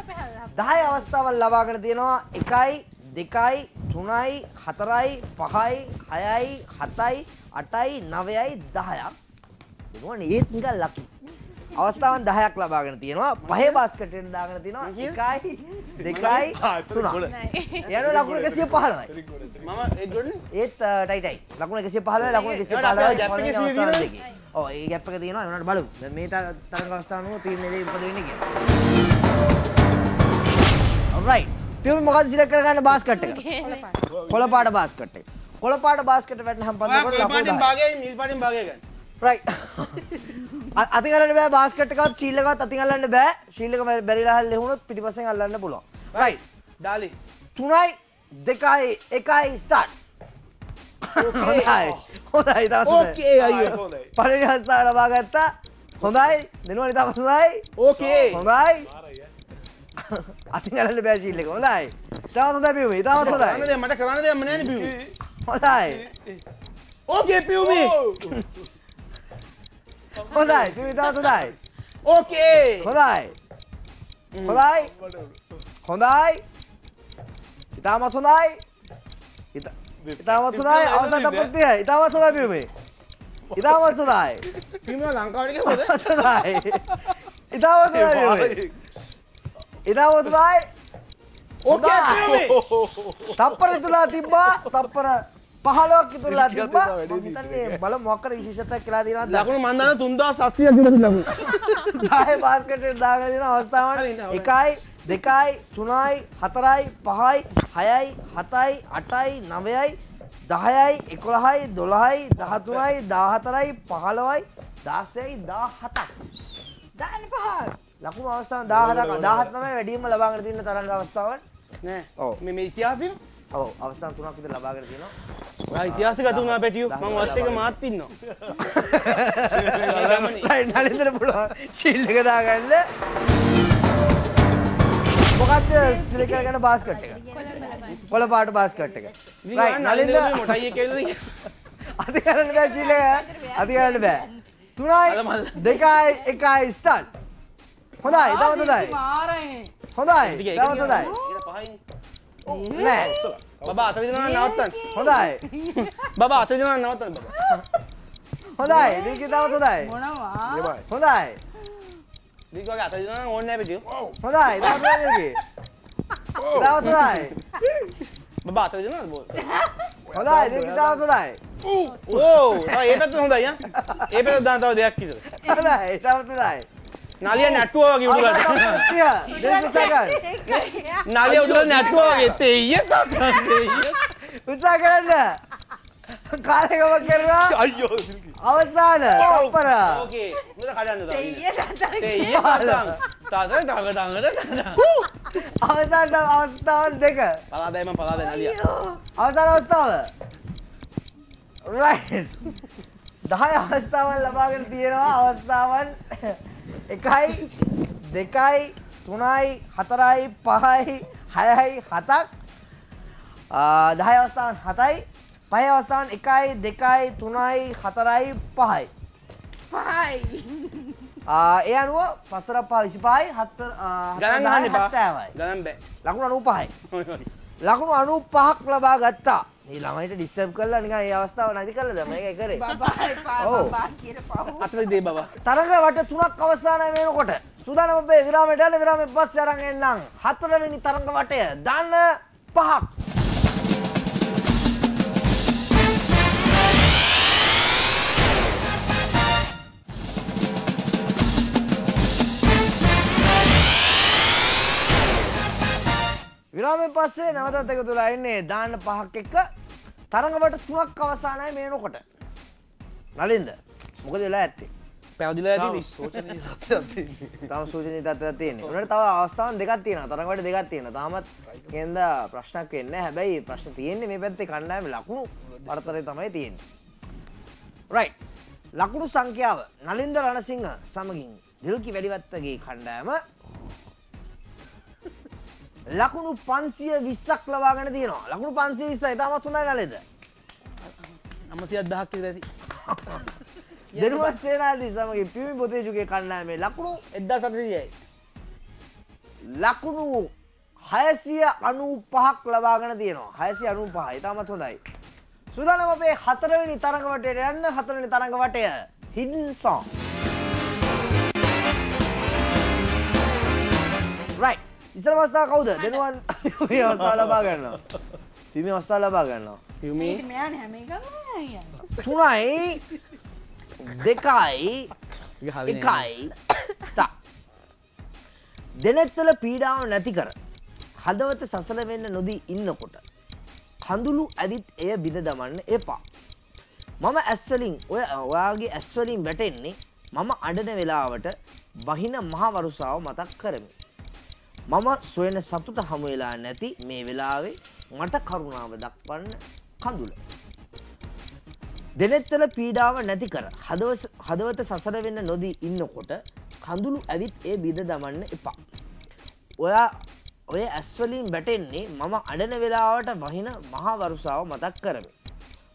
10 අවස්ථාවල් ලබාගෙන තියෙනවා 1යි දෙකයි තුනයි හතරයි පහයි හයයි හතයි අටයි නවයයි දහයක් එතුවන ඒත් නිකල් ලකි අවස්ථාවන් දහයක් ලබාගෙන තියෙනවා පහේ බාස්කටෙන් දාගෙන තියෙනවා එකයි දෙකයි තුන යන ලකුණ එකසිය පහළයි ඒත් ටයිටයි ලකුණ එකසිය පහළ ලකුණ එකසිය පහළයි ඔය ගැප්පක තියෙනවා එවනට බලමු මේ තරඟ අවස්ථානුව තීරණය දෙයි මොකද වෙන්නේ කියලා alright පියුම මොකද සිලෙක්ට් කරගන්න බාස්කට් එක? කොළපාට බාස්කට් එක. කොළපාට බාස්කට් වැටෙනහම පන්දරකට ලකුණු 10. කොළපාටින් භාගයයි නිල් පාටින් භාගය ගන්න. රයිට්. අතින් අල්ලන්න බෑ බාස්කට් එකවත් ශීල් එකවත් අතින් අල්ලන්න බෑ. ශීල් එක බැරිලා හැල්ලේ වුණොත් පිටිපස්සෙන් අල්ලන්න පුළුවන්. රයිට්. ඩාලි. 3යි 2යි 1යි ස්ටාර්ට්. හොඳයි. හොඳයි තාම. ඕකේ අයියෝ. පළවෙනි හස්තාව ලබා ගත්තා. හොඳයි. දෙනුවනි තාම හොඳයි. ඕකේ. හොඳයි. අතින් අරන්න බෑ ශීල් එක. හොඳයි. තවත් හොඳයි පියුමි. තවත් හොඳයි. කරන්න දෙයක් මට කරන්න දෙයක් නැහැ නේ පියුමි. හොඳයි. ඕකේ පියුමි. හොඳයි. පියුමි තවත් හොඳයි. ඕකේ. හොඳයි. හොඳයි. හොඳයි. ඉතාමත් හොඳයි. ඉතාමත් හොඳයි. අවසන් කපුත්තිය. ඉතාමත් හොඳයි පියුමි. ඉතාමත් හොඳයි. පියුමි ලංකාවට ගිහම හොඳයි. ඉතාමත් හොඳයි. ඉදාවතු බයි තප්පර තුලා තිබ්බා තප්පර පහලොක් ඉතුරලා තිබ්බා බල මොකර විශේෂතක් කියලා දෙනවා ලකුණු මන් දන්න 3600ක් විතර ලකුණු 10 බාස්කට් දාගෙන දෙන අවස්ථාවක් 1යි දෙකයි තුනයි හතරයි පහයි හයයි හතයි අටයි නවයයි දහයයි එකොළහයි දොළහයි දහතුනයි දාහතරයි පහළවයි දාසයයි දා හතක් දන්න පහ ලකුණු අවස්ථාව දාහතක් අදාහත් තමයි වැඩීම ලබාගෙන තින්න තරග අවස්ථාවන් නෑ ඕ මේ ඉතිහාසින් ඔව අවස්ථාව තුනක් විතර ලබාගෙන තියෙනවා ඔයා ඉතිහාසගත වුණා පැටියෝ මම වස් එක මාත් ඉන්නවා නලින්දර පුළුවන් චිල් එක දාගන්න මොකක්ද සිලිකර ගන්න බාස්කට් එක කොළ පාට බාස්කට් එක නලින්ද මොටයි එකේද අධිකරන්න බෑ චිල් එක අධිකරන්න බෑ තුනයි දෙකයි එකයි ස්ටාර්ට් හොඳයි දව හොඳයි හොඳයි දව හොඳයි නෑ බබා අත දිනනවා නවත්තන්න හොඳයි බබා අත දිනනවා නවත්තන්න බබා හොඳයි දීක දව හොඳයි මොනවා හොඳයි දීක වගේ අත දිනනවා ඕනේ නෑ පිටියෝ හොඳයි දව හොඳයි දව හොඳයි බබා අත දිනනවා බෝ හොඳයි දීක දව හොඳයි ඕ ඒ පැත්ත හොඳයි ඈ ඒ පැත්ත දාන තව දෙයක් ඉදලා හොඳයි දව හොඳයි නලිය නැටුව වගේ උඩ ගන්න. නලිය උඩ නැටුව වගේ තෙయ్య තකන් උත්සාහ කරන්න. කාලේකම කරා. අයියෝ. අවසාන තප්පර. ඕකේ. මුද කඩන්න දාන්න. තෙయ్య තකන්. තෙయ్య තකන්. තකන් තකන් තකන්. අවසාන අවස්ථාව දෙක. පලාදයි මම පලාදයි නලිය. අවසාන අවස්ථාව. රයිට්. 10 අවස්ථාවන් ලබාගෙන තියෙනවා අවස්ථාවන් එකයි දෙකයි තුනයි හතරයි පහයි හයයි හතක් දහය අවස්ථාවන් හතයි පය අවස්ථාවන් එකයි දෙකයි තුනයි හතරයි පහයි පහයි ඒ අනුව පසර පා විසිපායි හත්ත ගණන් ගන්න එපා ගණන් බෑ ලකුණු අනූ පහයි ලකුණු අනූ පහක් ලබා ගත්තා මේ ළමයිට ඩිස්ටර්බ් කරලා නිකන් ඒ අවස්ථාව නැති කරලාද මේක කරේ බබා එපා බබා කියන පහු අතේ දෙයි බබා තරඟ වට තුනක් අවසානය වෙනකොට සූදානම් ඔබේ විරාමයට යන විරාමයෙන් පස්සේ අරන් එන්නම් හතරවෙනි තරඟ වටය දන්න පහක් ඒවාම පස්සේ නවතත් එක තුලා එන්නේ දාන්න පහක් එක්ක තරඟවට තුනක් අවසානය මේ නොකොට නලින්ද මොකද වෙලා ඇත්තේ පැවදිලා ඇති තම සූචනී තත්ව තියෙන උනට තව අවස්ථාවන් දෙකක් තියෙන තරඟට දෙකක් තියෙන තාමත් කෙන්ද ප්‍රශ්නක් වෙන්න හැබැයි ප්‍රශ්න තියෙන්නේ මේ පැත්තේ කණ්ඩායම ලකුණු පරතරය තමයි තියෙන රයි ලකුණු සංඛ්‍යාව නලින්ද රණසිංහ සමගින් දිල්කි වැඩිවත්තගේ කණ්ඩායම ලකුණු පන්සිය විස්සක් ලවාගෙන තියෙනවා ලකුණු පන්සිය විස්ස ඉතාමත් හොඳ නලෙද අමතියක් දහක් ඇති දෙනුවත් සේනාදී සමගේ පිමි පොතේජුගේ කණ්ඩාමේ ලකුණු එද්දා සතතියයි ලකුණු හයසිය අනු පහක් ලබාගෙන තියෙනවා හයසි අනු පහ ඉතාමත් හොඳයි සුදානම් අපේ හතරවෙනි තරඟවටයට යන්න හතරවෙනි තරඟවටය හිඩන් සෝන් ඉස්සර අවස්ථා කවුද දෙනුවන් මේ අවස්ථා ලබා ගන්නවා පිමි අවස්ථා ලබා ගන්නවා පිමි තුනයි දෙකයි එකයි ස්ටා දෙනෙත්තල පීඩාව නැති කර හදවත සසල වෙන්න නොදී ඉන්නකොට කඳුළු ඇවිත් එය බිඳ දමන්න එපා මම ඇස්සලින් ඔය ඔයාගේ ඇස්වලින් වැටෙන්නේ මම අඩන වෙලාවට බහින මහවරුසාව මතක් කරමි මම සොයන සතුට හමු වෙලා නැති මේ වෙලාවේ මට කරුණාව දක්වන්න කඳුල. දෙනෙත්තල පීඩාව නැති කර හදවත සසර වෙන්න නොදී ඉන්නකොට කඳුළු ඇවිත් ඒ බිඳ දමන්න එපා. ඔයා ඔය ඇස්වලින් බැටෙන්නේ මම අඩන වෙලාවට වහින මහා වරුසාව මතක් කරමි.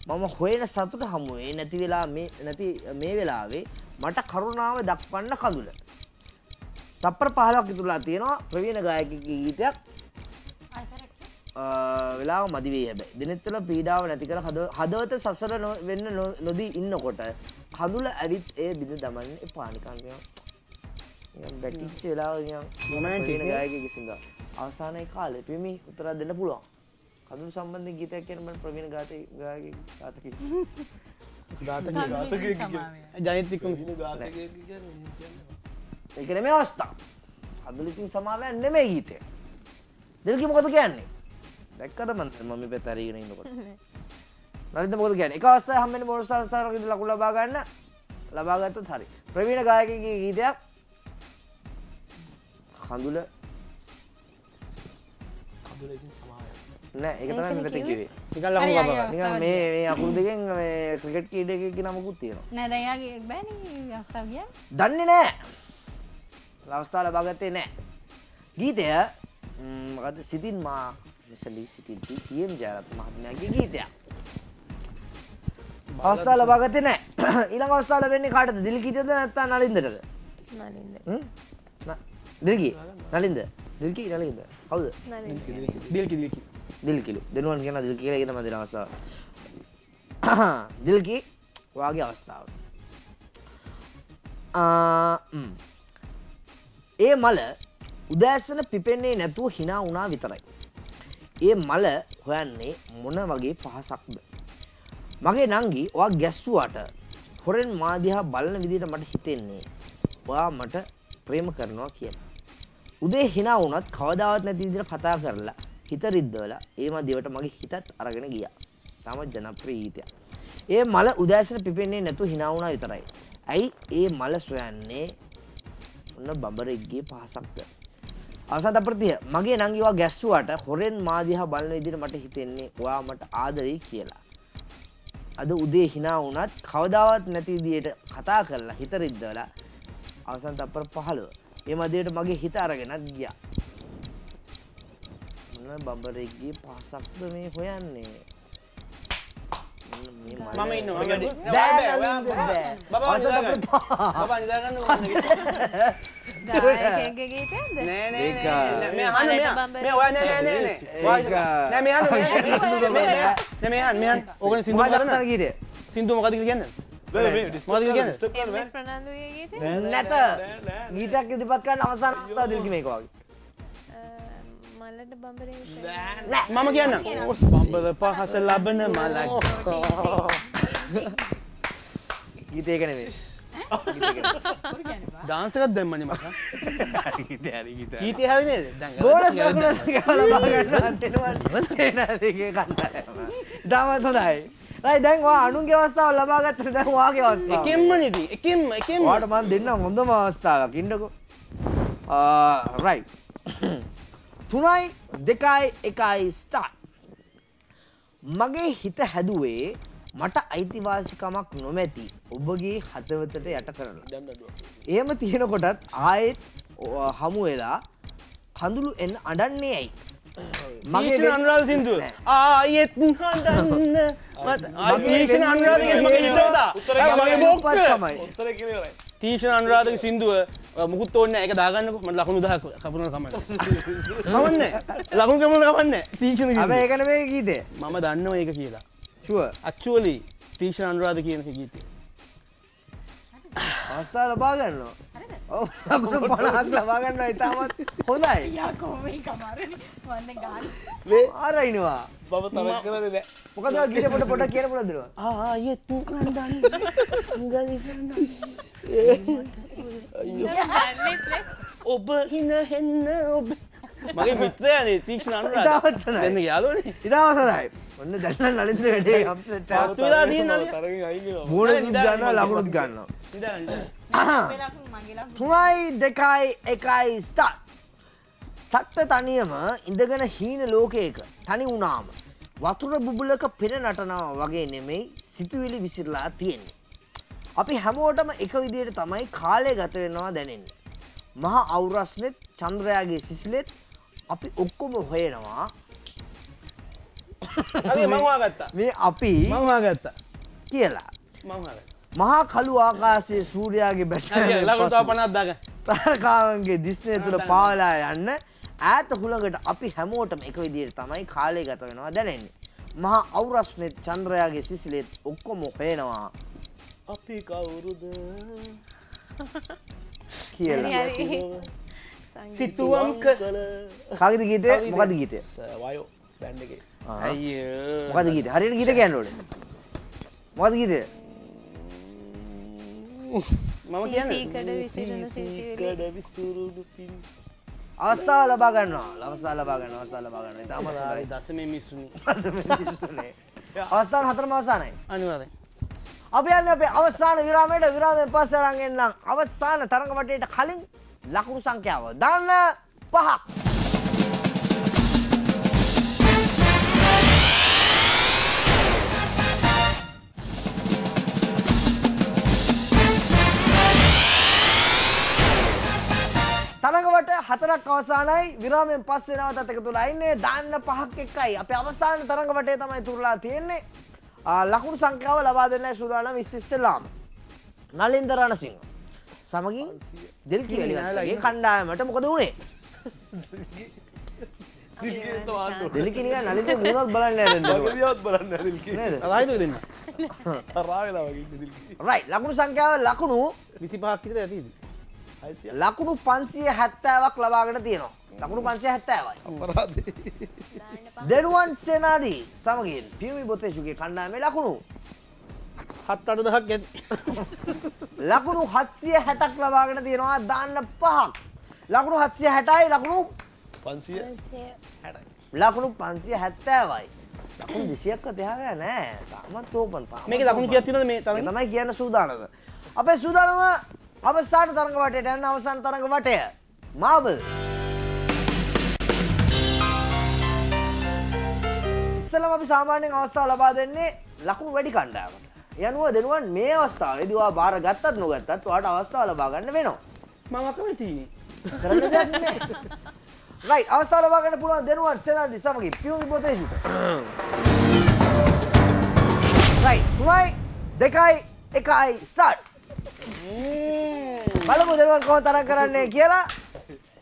මම හොයන සතුට හමුවේ නැති වෙලා නැති මේ වෙලාවේ මට කරුණාව දක්වන්න කඳුල. තප්පර පහලක් ඉතුරලා තියෙනවා ප්‍රවීණ ගායක ගීතයක් වෙලා මදිවේ හැබ දෙනෙත්තල පීඩාව නැති කර හදවත සසර වෙන්න නොදී ඉන්නකොට හඳුල ඇවිත් ඒ බිඳ දමන්න පානිකන්ය බැටිච් වෙලා ගායක කිසිද අවසානයි කාල පිමි උතරා දෙන්න පුළුවන් හඳු සම්බන්ධ ගීතයක් කරම ප්‍රවීණ ගාත ගායක ගාතක ගාත ජනිතිකුම් ගාත එකන මේ අවස්ථා හදලිතින් සමාවයන් නෙමේ ගීතය දෙල්කි මොකද කියන්නේ දැක්කට මන්ත මම පැතැරගෙන ඉන්නකොට නරිත මොකද කියන එක අවස්ථා හම්මෙන් බොරු සංස්ථාරකිට ලකු ලබාගන්න ලබාගත්තු හරි ප්‍රවීණ ගායකගේ ගීතයක් හඳුල නෑ එක තමයි මෙතන කිව්වේ. නිකන් ලහුම් ගමන. නිකන් මේ මේ අකුරු දෙකෙන් මේ ක්‍රිකට් කීඩ එකේ නමකුත් තියෙනවා. නෑ දැන් යාගේ බෑනේ අවස්ථාව කියන්නේ. දන්නේ නෑ. ලවස්ථාල බගතේ නෑ. ගීතය ගත සිතින් මා මෙසලී සිටිටි ටම් ජයරත් මහත්මයාගේ ගීතයක්. අවස්ථාල බගත නෑ ඉළඟ අවස්ථාල වෙන්නේ කාටද දිල්කිටද නැත්තා නලින්දටද දිල්ගී නලින්ද දිල්කී නලින්ද කවුද දිල්කිලු දෙනුවන් කියන දිල් කියල ගෙන මදින අවස්ථාව දිල්කී වගේ අවස්ථාව ඒ මල උදෑසන පිපෙන්නේ නැතුව හිනා වුණා විතරයි. ඒ මල හොයන්නේ මොන වගේ පහසක්ද. මගේ නංගි ඔයා ගැස්සුවාට හොරෙන් මාදිහා බලන විදිහට මට හිතෙන්නේ ඔයා මට ප්‍රේම කරනවා කියලා. උදේ හිනා වුණත් කවදාවත් නැති විදිහට කතා කරලා හිත රිද්දවලා ඒ මදිවට මගේ හිතත් අරගෙන ගියා. තම ජනප්‍රිය ගීතයක්. ඒ මල උදෑසන පිපෙන්නේ නැතුව හිනා වුණා විතරයි. ඇයි ඒ මල සොයන්නේ ඔන්න බඹරෙක්ගේ පහසක්ද. අවසාත අප්‍රතිය මගේ නංගිවා ගැස්සුවට හොරෙන් මාදිහා බලන විදිහට මට හිතෙන්නේ ඔයා මට ආදරෙයි කියලා. අද උදේ හිනා වුණත් කවදාවත් නැති විදිහට කතා කරලා හිත රිද්දවලා අවසන් තප්පර 15. මේ මදියට මගේ හිත අරගෙනත් ගියා. මොන බඹරෙක්ගේ පාසක්ද මේ හොයන්නේ? මම ඉන්නවා වැඩි නෑ බෑ බබා නිදාගන්න බබා නිදාගන්න මම ගායකයෙක්ගේ ගීතයක්ද නෑ නෑ නෑ මේ අහන්න මේ ඔයා නෑ නෑ නෑ නෑ මේ අහන්න නෑ මේ අහන්න මේ අහන්න ඕකනේ සින්දු මොකද කරන්නේ ගීතය සින්දු මොකද කියලා කියන්නේ මොකද කියලා කියන්නේ නැත ගීතයක් ඉදිරිපත් කරන අවසාන අවස්ථාව දෙල්කි මේක වගේ මලට බඹරේ මම කියන්න බඹව පහස ලබන මලක් ගීතයකන වේ දාන්සකත් දෙම්මන මක ගීතය හවිනේද දමත් හොදයි රයි දැන්වා අනුන්ගේ අවස්ථාව ලබාගත්ත දැන්වාගේ අවස්ථා එකෙන්ම නති එකෙන් එකෙන් වාට මන් දෙන්න හොඳම අවස්ථාවක් ඉන්නකෝ රයි තුනයි දෙකයි එකයි ස්ටාට්. මගේ හිත හැදුවේ මට අයිතිවාසිකමක් නොමැති ඔබගේ හතවතට යට කරලා. එහෙම තියෙනකොටත් ආයෙත් හමු වෙලා කඳුළු එන්න අඩන්නේ ඇයි. මගේ අනුරාධ සින්දුව ආයෙත් හඬන්න තීක්ෂණ අනුරාධක මගේ හිතවතා මගේ බෝක්ක තීක්ෂණ අනුරාධක සින්දුව මුකුත් ඕන්න එක දාගන්නක මට ලකුණු දහ කපුරන කමන්න කමන්න ලකුණු කමන කමන්න තීක්ෂණ ඒකන මේ ගීතේ මම දන්නවා ඒක කියලා ශුව අච්චුවලි තීක්ෂණ අනුරාධ කියන ගීතේ අස්සා ලබා ගන්නවා ඔ පලක් ලබාගන්න ඉතාමත් හොඳයි ආරයිනවා බව තම කරන මොකද ගිට පොට පොට කියන පොට දෙනවා ආය තු ඔබ හින හෙන්න ඔබ මගේ මිත්‍රයනේ තීක්ෂණ අනුරාධ යාලුවනේ ඉතාවසරයි ඔන්න දැන්න නලින්ද වැඩේ අප්සෙට් වෙලා තියෙනවා තරගෙන් අයින් වෙනවා මූණ ගන්නවා ලකුණුත් ගන්නවා තුනයි දෙකයි එකයි ස්ටාර්ට් තත්ත තනියම ඉඳගෙන හීන ලෝකයක තනි වුණාම වතුර බුබුලක පෙර නටනවා වගේ නෙමෙයි සිතුවිලි විසිරලා තියෙන්නේ අපි හැමෝටම එක විදියට තමයි කාලය ගත වෙනවා දැනෙන්නේ මහා අවුරස්නෙත් චන්ද්‍රයාගේ සිසිලෙත් අපි ඔක්කොම හොයනවා මවාගත්තා මේ අපි මවාගත්ත කියලා මහා කළු ආකාසේ සූරයාගේ බැස පනත්දාග තරකාවන්ගේ දිස්නය තුළ පාවලා යන්න ඈත හුළඟට අපි හැමෝටම එක විදියට තමයි කාලය ගත වෙනවා දැනෙන්නේ මහා අවුරශ්නෙත් චන්ද්‍රයාගේ සිසිලෙත් ඔක්කොම පේනවා අපි කවුරුද කියලා සිතුවම් කලද ගීතය මොකද ගීතය වයෝ බැන්ඩගේ මොකද ගීත හරියට ගීත කියන්නට මොකද ගීත මම අවස්ථාව ලබා ගන්නවා ලවසා ලබා ගන්න අවස්ථා ලබා ගන්න තම දසමේ මිස්සුනි අවස්ථාව හතරම අවසානයි අනිවාර්යෙන් අපි යන්නේ අපේ අවසාන විරාමයට විරාමයෙන් පස්සේ අරන් එන්නම් අවසාන තරඟ වටේට කලින් ලකුණු සංඛ්‍යාව දාන්න පහක් එතකොට හතරක් අවසානයි විරාමෙන් පස්සේ නවතත් එක තුලා ඉන්නේ දාන්න පහක් එක්කයි අපේ අවසාන තරඟ වටේ තමයි තුරලා තියෙන්නේ ලකුණු සංඛ්‍යාව ලබා දෙන්න සූදානම් ඉස්සෙල්ලාම නලින්ද රණසිංහ සමගින් දෙල් කිවිලගේ කණ්ඩායමට මොකද වුණේ දෙලිකිනික නලින්ද මුණත් බලන්න ත් බලන්න රයි ලකුණු සංඛ්‍යාව ලකුණු විසිපහක් කිරිත ඇති ලකුණු පන්සිය හැත්තෑවක් ලබාගෙන තියෙනවා. ලකුණු පන්සිය හැත්තෑවයි දෙනුවන් සේනාදී සමගින් පියමි බොතේජුගේ කණ්ඩාමේ ලකුණු හත් අට දහක් ඇති ලකුණු හත්සිය හැටක් ලබාගෙන තියෙනවා දාන්න පහක් ලකුණු හත්සිය හැටයි ලකුණු පන්සිය ලකුණු පන්සිය හැත්තෑවයි ලකුණු දෙසියක්ක දෙහග නෑ තමත් තෝපන් පා මේක ලකුණු කියතින මේ තමයි කියන්න සූදානද අපේ සූදානවා අවසාන තරඟ වටයට යන අවසාන තරඟ වටය මාව ඉස්සලම අපි සාමාන්‍යයෙන් අවස්ථාව ලබා දෙන්නේ ලකුණු වැඩි කණ්ඩායමට. යනුව දෙනුවන් මේ අවස්ථාවේදී ඔයා බාර ගත්තත් නොගත්තත් ඔයාට අවස්ථාව ලබා ගන්න වෙනවා. මම අකමැති. කරන්න දෙයක් නැහැ. රයිට් අවස්ථාව ලබා ගන්න පුළුවන් දෙනුවන් සෙනන්දි සමගින් පියුමි පොතේ ජුට. රයිට් 2යි 2යි 1යි ස්ටාර්ට්. බලමු දෙවන් කෝ තරම් කරන්නේ කියලා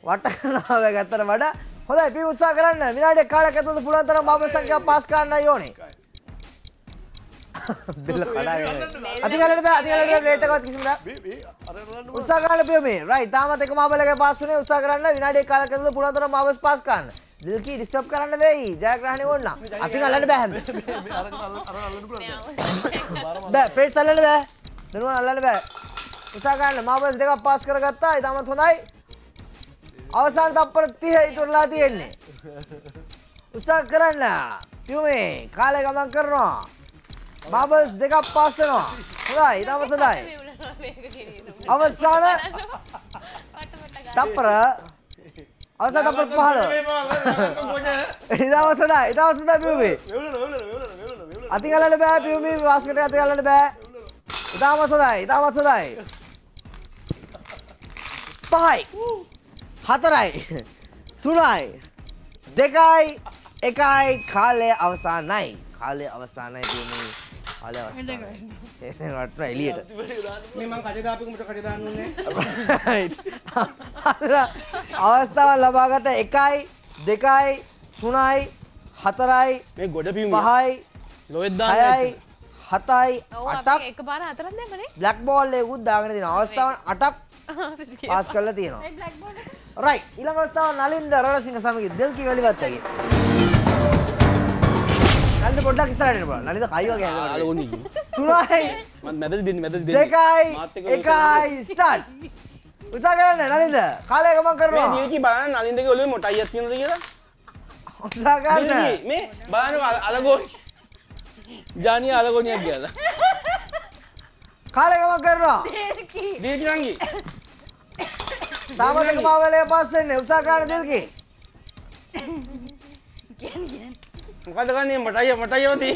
වටකනාව ගත්තට වඩා හොඳයි පින් උත්සාහ කරන්න විනාඩියක් කාලයක් ඇතුළත පුළුවන් තරම් බාබ සංඛ්‍යා පාස් කරන්න ඕනේ බෙල්ල කඩාගෙන අති කරන්න බෑ අති කරන්න බෑ රේට් එකවත් කිසිම නෑ උත්සාහ කරන්න බෑ මේ රයිට් තාමත් එක මාබලගේ පාස් වුණේ උත්සාහ කරන්න විනාඩියක් කාලයක් ඇතුළත පුළුවන් තරම් බාබස් පාස් කරන්න දිල්කී ඩිස්ටර්බ් කරන්න වෙයි ජයග්‍රහණය ඕන්න අතින් අල්ලන්න බෑ හැම බෑ ප්‍රේට් අල්ලන්න බෑ දෙනවා අල්ලන්න බෑ. උත්සාහ කරන්න. මාබස් දෙකක් පාස් කරගත්තා. ඉතමත් හොඳයි. අවසාන තප්පර 30 ඉතුරුලා තියෙන්නේ. උත්සාහ කරන්න. පියුමේ කාලය ගමන් කරනවා. මාබස් දෙකක් පාස් වෙනවා. හොඳයි. ඉතමත් හොඳයි. අවසාන තප්පර අවසාන තප්පර 15. ඉතමත් හොඳයි. ඉතමත් හොඳයි පියුමේ. අතින් අල්ලන්න බෑ පියුමේ වාස්කටේ අතින් අල්ලන්න බෑ. ඉතාම සොදයි ඉතාම සොදයි පහයි හතරයි තුනයි දෙකයි එකයි කාලය අවසානයි කාලය අවසානයි තියන්නේ කාලය වටන එලියට අවස්ථාව ලබාගත එකයි දෙකයි තුනයි හතරයි ගොඩ පහයි ලොයද්දායයි හතයි අටක් එක බාන අතරන්න බ්ලක් බෝල්ලයකුත් දාගෙන තින අවස්ථාවන් අටක් පාස් කරලා තියෙනවා රයි ඉළඟ අවස්ථාව නලින්ද රණසිංහ සමග දෙල්කි වැලිගත්තගේ නලින්ද පොඩ්ඩක් ඉස්සරහට එන්න බලන්න නලින්ද කයි වගේ හදලා ඕනි තුනයි මම මැදදී දෙන්නේ මැදදී දෙන්නේ එකයි එකයි ස්ටාර්ට් උත්සාහ කරන්න නලින්ද කාලය ගමන් කරනවා මේ දිවි බලන්න නලින්දගේ ඔළුවේ මොටයියක් තියෙනවද කියලා උත්සාහ කරන්න මේ බලන්න අලගෝරි ජානී අලගොනියක් කියලා. කාලෙකම කරනවා. දීර්ඝංගි. තාමදක මාවලේ පස්සෙන්නේ උත්සාහ කරන දෙල්කි. මොකද ගන්නේ මට අයියා මට අයියා වදී.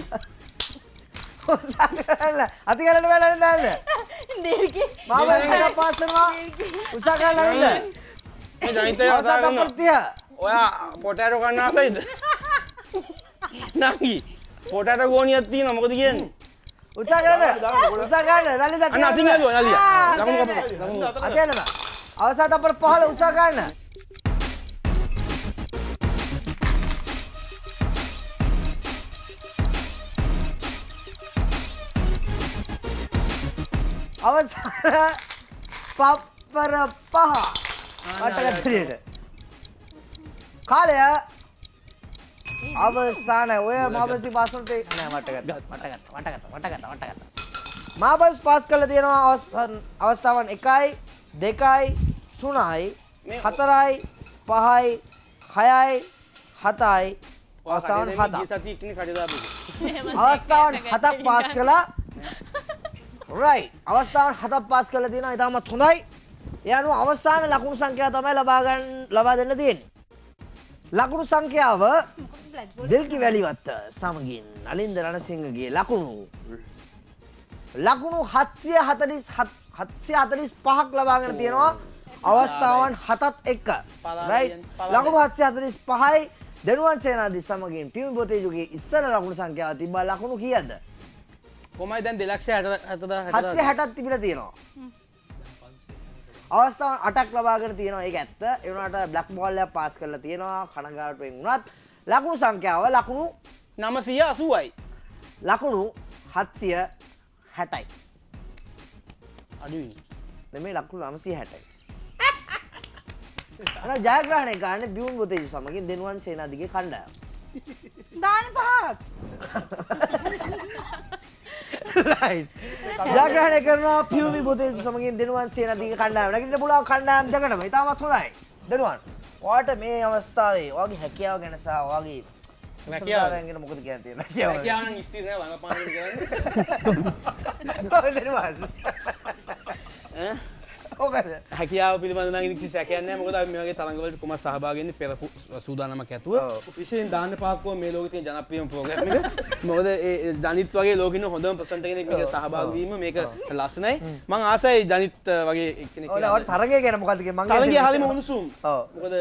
උත්සාහ කරලා අති කරලා වැඩ දාන්න. දෙල්කි. මාවලේ පස්සෙනවා. උත්සාහ කරලා නේද? මේ ජනිතය උත්සාහ කරනවා. ඔයා පොටෑටෝ කන්න ආසයිද? නංගි. පොටට ගෝනියක් තියෙනවා මොකද කියන්නේ? උත්සාහ කරන්න. උත්සාහ කරන්න. රැලි දා. අන්න අතින් යදුවා නලිය. ලකුණු කපන්න. අත යනවා. අවසාන අපර පහල උත්සාහ කරන්න. අවසාන පප්පර පහ. වටකට පිළියට. කාලය අවසාන ඔය මබසි පාසුන්ට මටගත් මටගත් වටගත් වටගත වටගත මාබස් පාස් කල තියෙනවා අවස්ථාවන් එකයි දෙකයි තුනයි හතරයි පහයි හයයි හතයි අවස්ථාවන් හත අවස්ථාවන් හතක් පාස් කලා රයි අවස්ථාවන් හතක් පාස් කල තියෙන ඉතාමත් හොඳයි යනු අවස්ථාන ලකුණු සංඛ්‍යා තමයි ලබාගන්න ලබා දෙන්න තියෙන් ලකුණු සංඛ්‍යාව දෙල්කි වැලිවත්ත සමගින් නලින්ද රණසිංහගේ ලකුණු ලකුණු හත්සිය හතලිස් හත්සිය හතලිස් පහක් ලබාගෙන තියෙනවා අවස්ථාවන් හතත් එක්ක ලකුණු හත්සිය හතලිස් පහයි දෙනුවන් සේනාදී සමගින් ටිමි පොතේජුගේ ඉස්සර ලකුණු සංඛ්‍යාව තිබා ලකුණු කියද කොමයි දැන් දෙලක්ෂ හතසිය හැටත් තිබිලා තියෙනවා අවස්ථාව අටක් ලබාගෙන තියෙනවා ඒක ඇත්ත එවනට බ්ලක් බෝල්ලයක් පාස් කරලා තියෙනවා කනගාටුවෙන් වුණත් ලකුණු සංඛ්‍යාව ලකුණු නමසිය අසුවයි ලකුණු හත්සිය හැටයි අඩුයි මෙ ලකුණු නමසී හැටයි ජයග්‍රහණය ගාන බියුන් ගොතේජු සමගින් දෙනුවන් සේනාදිගේ කණ්ඩායම්. දාන පහත්! ජග්‍රහණය කරනවා පියවි බොතේ සමගින් දෙනුවන් සේන දිග කණ්ඩායම නැගිට පුළුවන් කණ්ඩායම් දෙකටම ඉතාමත් හොඳයි දෙනුවන් ඔයාට මේ අවස්ථාවේ ඔයාගේ හැකියාව ගැන සහ ඔයාගේ හැකියාව ගැන මොකද කියන්න තියෙන්නේ හැකියාව හැකියාව නම් ස්ථිර නෑ වංගපාන කියන්නේ දෙනුවන් ඈ හැකියාව පිළිබඳ නිසි සැකයන්න මොකද මේගේ තරඟවලට කුම සහභාගෙන් පෙර සූදානමක් ඇතුව විශෂෙන් දාන පාක්කුව මේ ලෝකතිය ජනප්‍රියම පෝගම මොද ජනිත් වගේ ලෝකන හොඳම ප්‍රසන්ටගෙන සහභාගවීම මේක ලස්සනයි මං ආසයි ජනිත් වගේ තරග ගැන මොකදගේ ම ගේ හරිම උණුසුම් මොකද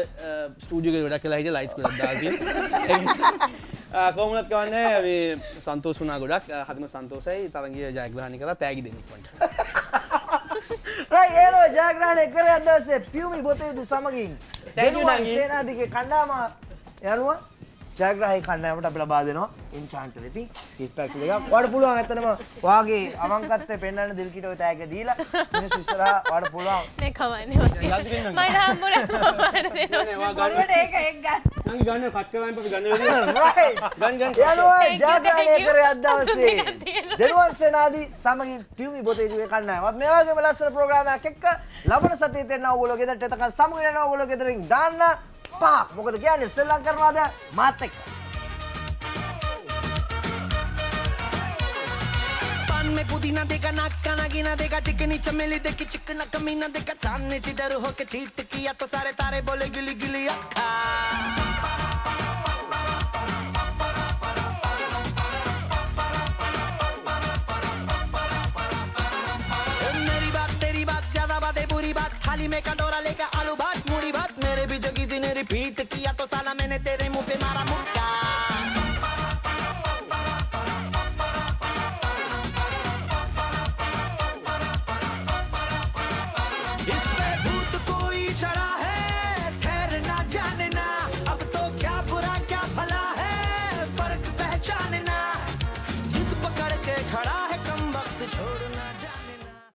ස්ටූජික වැඩක් කලා හිට ලයිස් ද කෝමලත් කවන්න සන්තෝසුනා ගොඩක් හතම සන්තෝසයි තරගේ ජයග්‍රහණි කලා තෑගි දෙන්නට. ඒලෝ ජාග්‍රහණය කර අදසේ පියුමි බොතයුතු සමගින් දැනුවන් සේනාධික කණ්ඩාම යනුව ජයග්‍රහහි කණ්ඩෑමට අප ලබා දෙනවා ඉන්චාන්ට ලති ඉස්පැක් දෙක වඩ පුළුවන් ඇතනම වගේ අවංකත්ත පෙන්න්න දිල්කිට තෑක දීලා විසරා වඩ පුළුවන් ගන්න පත්කලම්ප ගන්න ජාගනය කර අදවසේ දෙරුවන් සෙනාදී සමගින් පියමි බොතේජුව කන්නාවත් මේවාගේ ලස්සන ප්‍රෝග්‍රමයක් එක්ක ලබන සතිතෙන් අවගලො ගෙදට එතක සමුගෙන අවගලො ගෙදරින් දන්න paap. මොකද කියන්නේ ඉස්සෙල්ලම් කරනවාද මාත් එක්ක. में पुदीना देगा नाक का नागिना देगा चिकनी चमेली देखी चिकना कमीना देगा चांदनी चिडर होके चीट किया तो सारे तारे बोले गिली गिली अखा मेरी बात तेरी बात ज्यादा बातें बुरी बात थाली में कटोरा लेगा आलू भात tequila, tosa la menete de mupe maramu.